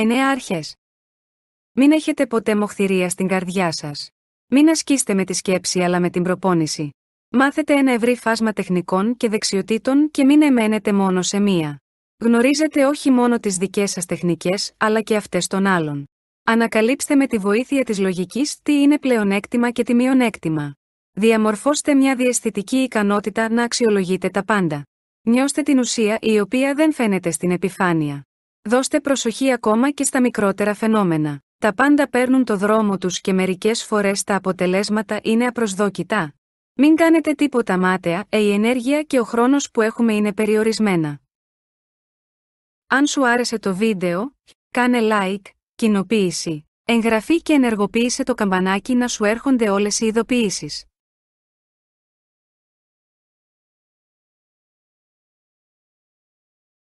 Εννέα αρχές. Μην έχετε ποτέ μοχθηρία στην καρδιά σας. Μην ασκήστε με τη σκέψη αλλά με την προπόνηση. Μάθετε ένα ευρύ φάσμα τεχνικών και δεξιοτήτων και μην εμένετε μόνο σε μία. Γνωρίζετε όχι μόνο τις δικές σας τεχνικές, αλλά και αυτές των άλλων. Ανακαλύψτε με τη βοήθεια της λογικής τι είναι πλεονέκτημα και τι μειονέκτημα. Διαμορφώστε μια διαισθητική ικανότητα να αξιολογείτε τα πάντα. Νιώστε την ουσία η οποία δεν φαίνεται στην επιφάνεια. Δώστε προσοχή ακόμα και στα μικρότερα φαινόμενα. Τα πάντα παίρνουν το δρόμο τους και μερικές φορές τα αποτελέσματα είναι απροσδόκητα. Μην κάνετε τίποτα μάταια, ε, η ενέργεια και ο χρόνος που έχουμε είναι περιορισμένα. Αν σου άρεσε το βίντεο, κάνε like, κοινοποίηση, εγγραφή και ενεργοποίησε το καμπανάκι να σου έρχονται όλες οι ειδοποιήσεις.